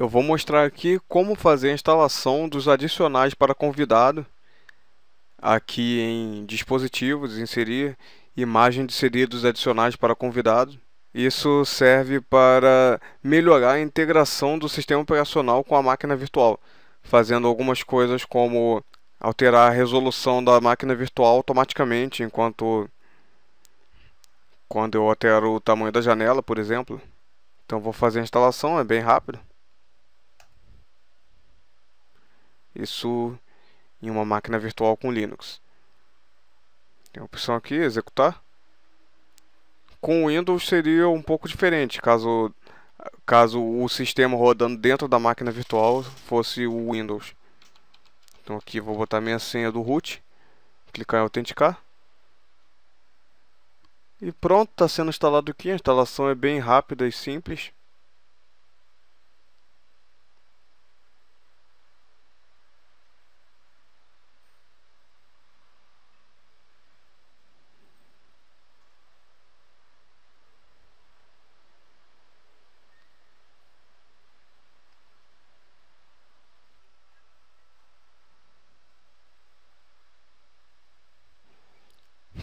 Eu vou mostrar aqui como fazer a instalação dos adicionais para convidado. Aqui em dispositivos, inserir imagem de inserir dos adicionais para convidado. Isso serve para melhorar a integração do sistema operacional com a máquina virtual, fazendo algumas coisas como alterar a resolução da máquina virtual automaticamente enquanto quando eu altero o tamanho da janela, por exemplo. Então vou fazer a instalação, é bem rápido. isso em uma máquina virtual com Linux. Tem a opção aqui, executar. Com o Windows seria um pouco diferente, caso, caso o sistema rodando dentro da máquina virtual fosse o Windows. Então aqui vou botar minha senha do root, clicar em autenticar. E pronto, está sendo instalado aqui. A instalação é bem rápida e simples.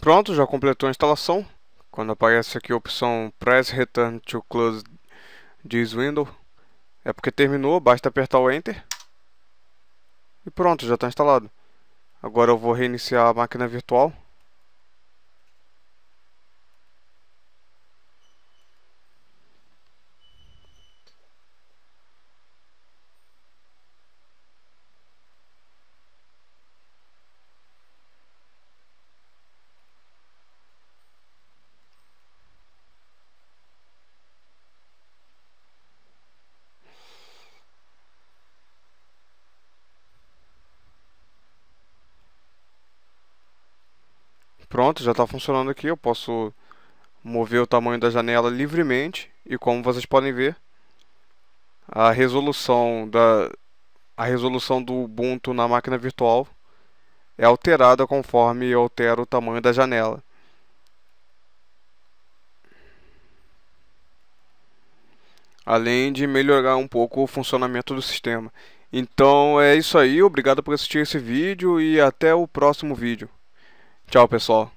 Pronto, já completou a instalação. Quando aparece aqui a opção Press Return to Close this window, é porque terminou, basta apertar o Enter. E pronto, já está instalado. Agora eu vou reiniciar a máquina virtual. Pronto, já está funcionando aqui. Eu posso mover o tamanho da janela livremente. E como vocês podem ver, a resolução, da, a resolução do Ubuntu na máquina virtual é alterada conforme eu altero o tamanho da janela. Além de melhorar um pouco o funcionamento do sistema. Então é isso aí, obrigado por assistir esse vídeo e até o próximo vídeo. Tchau, pessoal.